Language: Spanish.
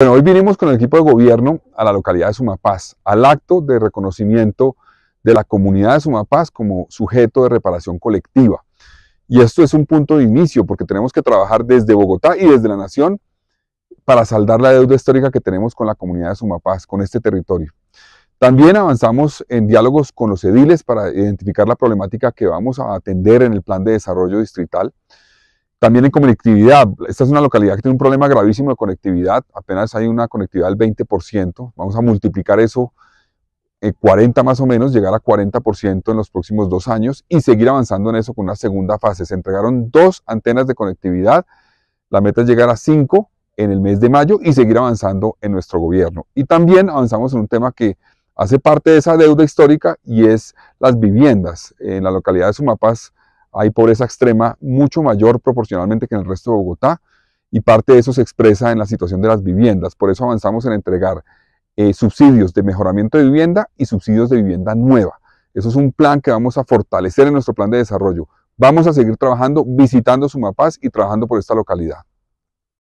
Bueno, hoy vinimos con el equipo de gobierno a la localidad de Sumapaz, al acto de reconocimiento de la comunidad de Sumapaz como sujeto de reparación colectiva. Y esto es un punto de inicio porque tenemos que trabajar desde Bogotá y desde la nación para saldar la deuda histórica que tenemos con la comunidad de Sumapaz, con este territorio. También avanzamos en diálogos con los ediles para identificar la problemática que vamos a atender en el plan de desarrollo distrital. También en conectividad, esta es una localidad que tiene un problema gravísimo de conectividad, apenas hay una conectividad del 20%, vamos a multiplicar eso eh, en 40 más o menos, llegar a 40% en los próximos dos años y seguir avanzando en eso con una segunda fase. Se entregaron dos antenas de conectividad, la meta es llegar a cinco en el mes de mayo y seguir avanzando en nuestro gobierno. Y también avanzamos en un tema que hace parte de esa deuda histórica y es las viviendas. En la localidad de Sumapaz hay pobreza extrema mucho mayor proporcionalmente que en el resto de Bogotá y parte de eso se expresa en la situación de las viviendas. Por eso avanzamos en entregar eh, subsidios de mejoramiento de vivienda y subsidios de vivienda nueva. Eso es un plan que vamos a fortalecer en nuestro plan de desarrollo. Vamos a seguir trabajando, visitando Sumapaz y trabajando por esta localidad.